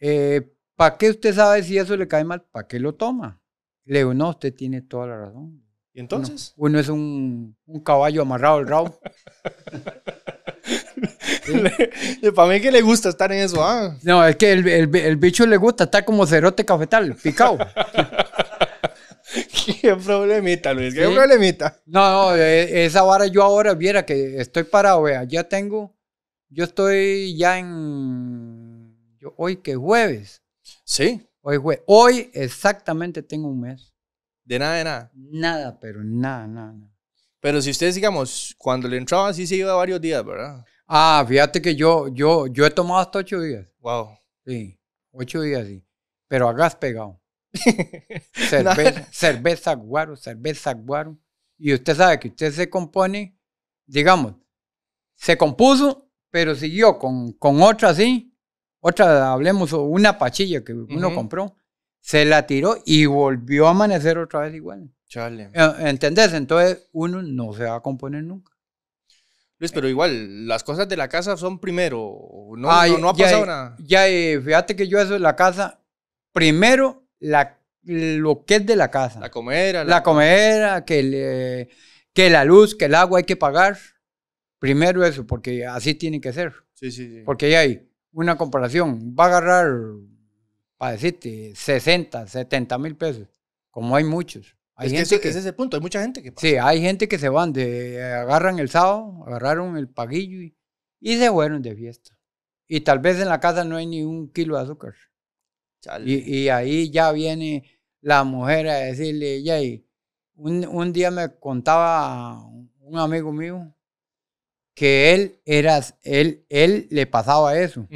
eh, ¿para qué usted sabe si eso le cae mal? ¿Para qué lo toma? Le digo, no, usted tiene toda la razón. ¿Y entonces? Uno, es un, caballo amarrado al rabo. Para mí que le gusta estar en eso. Ah. No, es que el, bicho le gusta estar como cerote cafetal, picado. qué problemita, Luis, qué problemita. No, no, e, esa vara yo ahora, viera que estoy parado, vea, ya tengo, yo estoy ya en, yo, hoy que jueves. Sí. Hoy, hoy exactamente tengo un mes. De nada, de nada. Nada, pero nada, nada, nada. Pero si ustedes, digamos, cuando le entraba, sí se iba varios días, ¿verdad? Ah, fíjate que yo, yo, yo he tomado hasta ocho días. Wow. Sí, ocho días, sí. Pero a gas pegado. cerveza, guaro, cerveza guaro. Y usted sabe que usted se compone, digamos, se compuso, pero siguió con, con otra así, otra, hablemos, una pachilla que uno compró, se la tiró y volvió a amanecer otra vez igual. Chale. Eh, ¿Entendés? Entonces uno no se va a componer nunca. Luis, pero igual, las cosas de la casa son primero. No, no, ha pasado nada. Ya, fíjate que yo eso de la casa, primero la, lo que es de la casa. La comedera. La, la que, la luz, que el agua hay que pagar. Primero eso, porque así tiene que ser. Porque hay una comparación. Va a agarrar, para decirte, 60, 70 mil pesos, como hay muchos. Hay gente que, es ese punto, hay mucha gente que... Sí, hay gente que se van, de, agarran el sábado, agarraron el paguillo y, y se fueron de fiesta. Y tal vez en la casa no hay ni un kilo de azúcar. Y, ahí ya viene la mujer a decirle, un, un, día me contaba un amigo mío que él era, él, él le pasaba eso.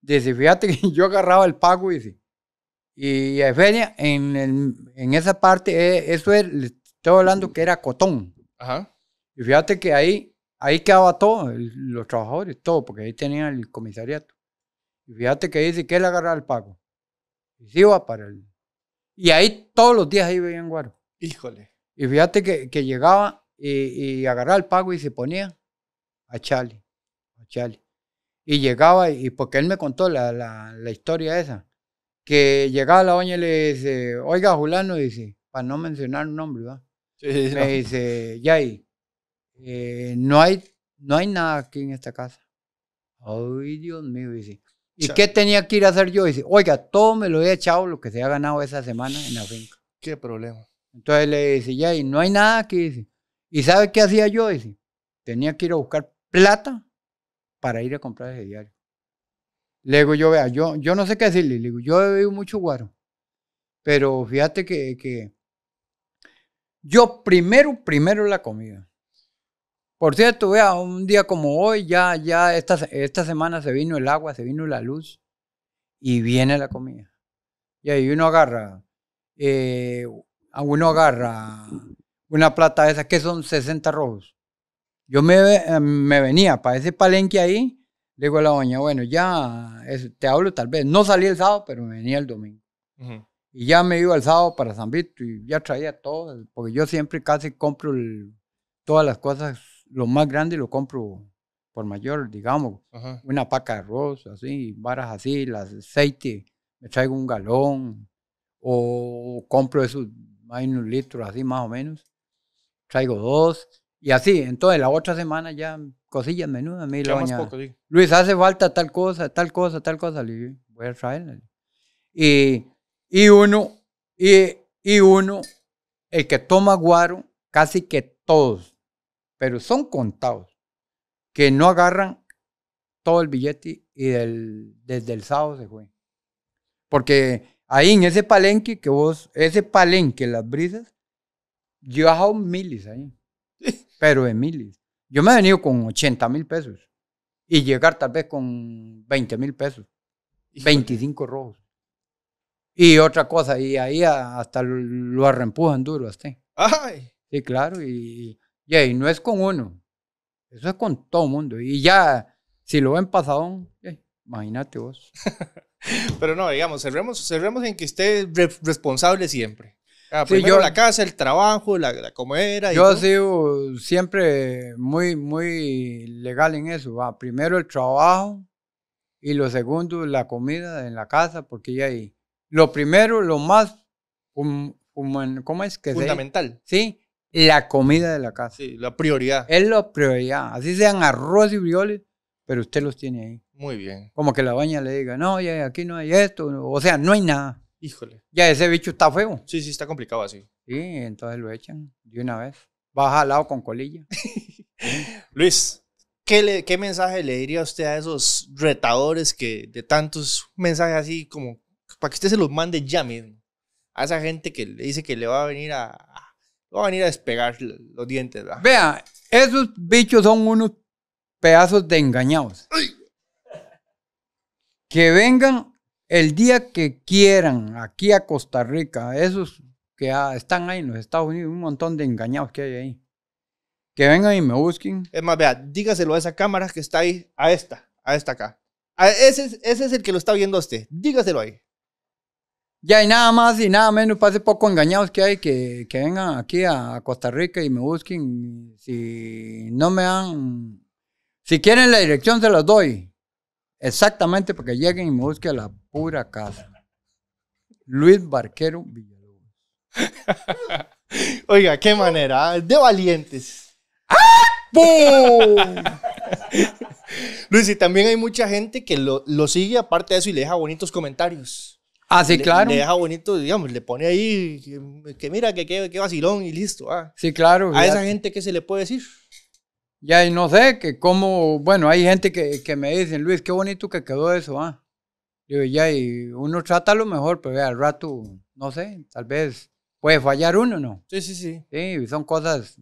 Dice, fíjate que yo agarraba el pago, dice. Y Efenia, en, en esa parte, e, eso le estoy hablando que era cotón. Y fíjate que ahí, ahí quedaba todo, los trabajadores, todo, porque ahí tenía el comisariato. Y fíjate que dice que él agarraba el pago para Y ahí todos los días ahí en guaro. Híjole. Y fíjate que, llegaba y, agarraba el pago y se ponía a Charlie, a Chale. Y llegaba, y porque él me contó la, la, historia esa, que llegaba la oña y le dice, oiga, Julano, dice, para no mencionar un nombre, ¿verdad? me dice, Yay, eh, no, hay, no hay nada aquí en esta casa. Ay, Dios mío, dice. ¿Y qué tenía que ir a hacer yo? Dice, oiga, todo me lo he echado lo que se ha ganado esa semana en la finca. ¿Qué problema? Entonces le dice, ya, y no hay nada que ¿Y sabe qué hacía yo? Dice, tenía que ir a buscar plata para ir a comprar ese diario. Le digo yo, vea, yo, yo no sé qué decirle. Le digo, yo he bebido mucho guaro. Pero fíjate que, que yo primero, primero la comida. Por cierto, vea, un día como hoy, ya, ya esta, esta semana se vino el agua, se vino la luz y viene la comida. Y ahí uno agarra, eh, uno agarra una plata de esas que son 60 rojos. Yo me, eh, me venía para ese palenque ahí, le digo a la doña, bueno, ya te hablo tal vez. No salí el sábado, pero me venía el domingo. Y ya me iba el sábado para San Vito y ya traía todo, porque yo siempre casi compro todas las cosas lo más grande lo compro por mayor, digamos, una paca de arroz, así, varas así, las aceite, me traigo un galón, o compro esos, hay unos litros así más o menos, traigo dos, y así, entonces la otra semana ya cosillas menudas, me la Luis, hace falta tal cosa, tal cosa, tal cosa, voy a traerla. Y, y uno, y, y uno, el que toma guaro, casi que todos, pero son contados, que no agarran todo el billete y del, desde el sábado se fue. Porque ahí en ese palenque que vos, ese palenque, las brisas, yo he bajado miles ahí, pero de miles. Yo me he venido con 80 mil pesos y llegar tal vez con 20 mil pesos, 25 rojos. Y otra cosa, y ahí hasta lo arrempujan duro hasta Ay. Sí, claro, y, y no es con uno, eso es con todo mundo. Y ya, si lo ven pasado, imagínate vos. Pero no, digamos, cerremos, cerremos en que usted responsable siempre. primero yo, la casa, el trabajo, la, la comera. yo sido siempre muy, muy legal en eso. Primero el trabajo y lo segundo la comida en la casa, porque ya ahí. Lo primero, lo más, ¿cómo es que Fundamental. Sí, la comida de la casa. Sí, la prioridad. Es la prioridad. Así sean arroz y brioles, pero usted los tiene ahí. Muy bien. Como que la baña le diga, no, ya aquí no hay esto. O sea, no hay nada. Híjole. Ya ese bicho está feo. Sí, sí, está complicado así. Sí, entonces lo echan de una vez. Baja al lado con colilla. Luis, ¿qué, ¿qué mensaje le diría usted a esos retadores que de tantos mensajes así como para que usted se los mande ya mismo? A esa gente que le dice que le va a venir a, va a venir a despegar los dientes. Vea, esos bichos son unos pedazos de engañados. Que vengan el día que quieran aquí a Costa Rica, esos que ah, están ahí en los Estados Unidos, un montón de engañados que hay ahí. Que vengan y me busquen. Es más, vea, dígaselo a esa cámara que está ahí, a esta, a esta acá. ese, ese es el que lo está viendo usted. Dígaselo ahí. Ya, y nada más y nada menos, para pase poco engañados que hay, que, que vengan aquí a, Costa Rica y me busquen. Si no me dan, si quieren la dirección se las doy. Exactamente, porque lleguen y me busquen a la pura casa. Luis Barquero Villalobos. Oiga, qué manera, ¿ah? de valientes. Luis, y también hay mucha gente que lo, lo sigue aparte de eso y le deja bonitos comentarios. Ah, sí, claro. Le deja bonito, digamos, le pone ahí que, mira, que qué vacilón y listo. Ah. Sí, claro. ¿A esa gente qué se le puede decir? Ya, y no sé, que cómo, bueno, hay gente que, que me dicen, Luis, qué bonito que quedó eso, ah. Digo, ya, y uno trata lo mejor, pero al rato, no sé, tal vez puede fallar uno, ¿no? Sí, sí, sí. Sí, son cosas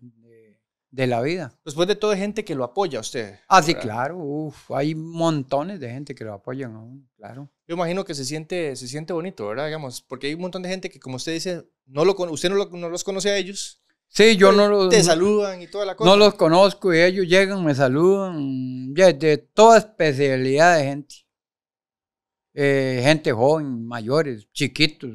de, la vida. Después de todo, hay gente que lo apoya a usted. Ah, sí, claro, uf, hay montones de gente que lo apoyan a claro. Yo imagino que se siente, se siente bonito, ¿verdad? Digamos, porque hay un montón de gente que, como usted dice, no lo, usted no, los conoce a ellos. Sí, yo pues, no los... Te saludan y toda la cosa. No los conozco y ellos llegan, me saludan, de, de toda especialidad de gente. Eh, gente joven, mayores, chiquitos.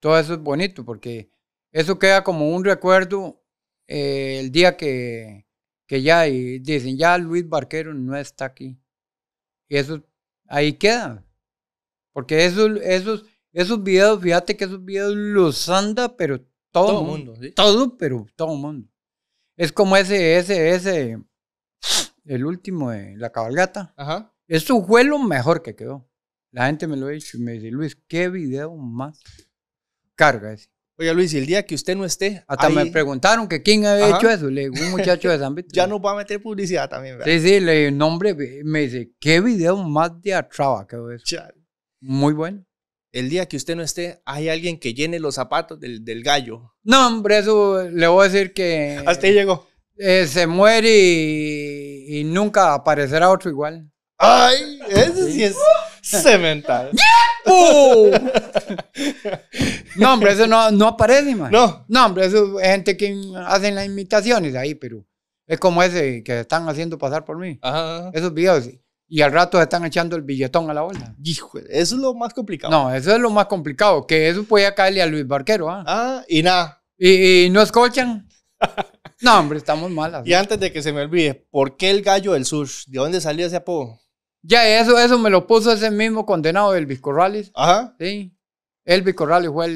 Todo eso es bonito porque eso queda como un recuerdo eh, el día que, que ya y dicen, ya Luis Barquero no está aquí. Y eso ahí queda, Porque esos, esos, esos videos, fíjate que esos videos los anda, pero todo, todo mundo. Todo, pero todo mundo. Es como ese, ese, ese, el último de la cabalgata. Ajá. Eso fue lo mejor que quedó. La gente me lo ha dicho y me dice, Luis, qué video más carga ese. Oiga Luis, el día que usted no esté. Hasta me preguntaron que quién había hecho eso. Le un muchacho de San Vito. ya no va a meter publicidad también, ¿verdad? Sí, sí, le digo, nombre, me dice, qué video más de atraba que eso. Muy bueno. El día que usted no esté, hay alguien que llene los zapatos del, gallo. No, hombre, eso le voy a decir que. Hasta ahí llegó. Eh, se muere y, y, nunca aparecerá otro igual. Ay, eso sí es. Cemental. no, hombre, eso no, aparece, man. No. No, hombre, eso es gente que hacen las imitaciones ahí, pero es como ese que están haciendo pasar por mí. Esos videos. Y al rato están echando el billetón a la bolsa. Hijo, eso es lo más complicado. No, eso es lo más complicado. Que eso podía caerle a Luis Barquero. Ah, ah y nada. Y, no escuchan. no, hombre, estamos malas. Y antes de que se me olvide, ¿por qué el gallo del sur? ¿De dónde salió ese apodo? Ya, eso, eso me lo puso ese mismo condenado del Corrales. Ajá. Sí. Elvis Corrales fue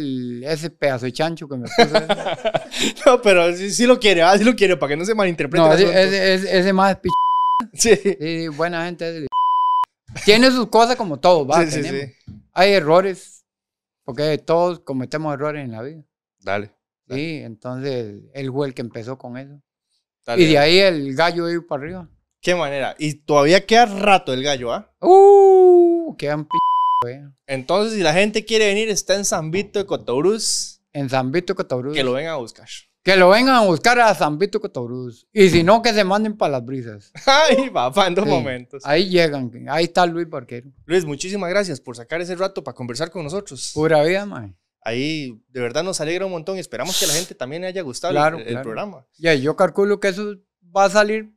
ese pedazo de chancho que me puso. no, pero sí, lo quiere, ah, lo quiere, para que no se malinterprete. ese, más es sí. buena gente. Es Tiene sus cosas como todos, va. Sí, tenemos. Hay errores, porque todos cometemos errores en la vida. Dale. Sí, entonces él fue el que empezó con eso. y de ahí el gallo iba para arriba. Qué manera. Y todavía queda rato el gallo, ¿ah? Uh, quedan p. Entonces, si la gente quiere venir, está en Zambito de Cotobruz. En Zambito de Que lo vengan a buscar. Que lo vengan a buscar a Zambito Vito Cotobruz. Y si no, que se manden para las brisas. Ay, papá, en dos momentos. Ahí llegan. Ahí está Luis Barquero. Luis, muchísimas gracias por sacar ese rato para conversar con nosotros. Pura vida, man. Ahí de verdad nos alegra un montón. y Esperamos que la gente también haya gustado el, programa. Ya, yo calculo que eso va a salir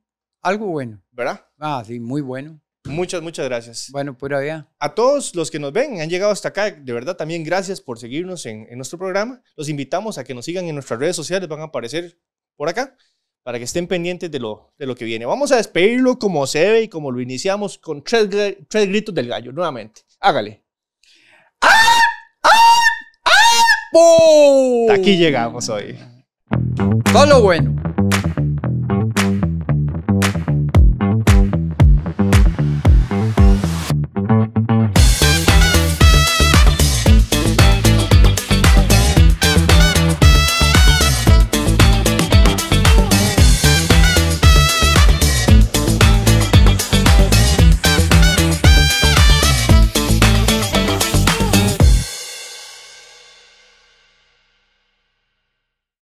algo bueno. ¿Verdad? Ah, sí, muy bueno. Muchas, muchas gracias. Bueno, pura vida. A todos los que nos ven, han llegado hasta acá, de verdad también gracias por seguirnos en, nuestro programa. Los invitamos a que nos sigan en nuestras redes sociales, van a aparecer por acá, para que estén pendientes de lo, de lo que viene. Vamos a despedirlo como se ve y como lo iniciamos con tres, tres gritos del gallo, nuevamente. Hágale. ¡Ah! ¡Ah! ¡Ah! Aquí llegamos hoy. Todo lo bueno.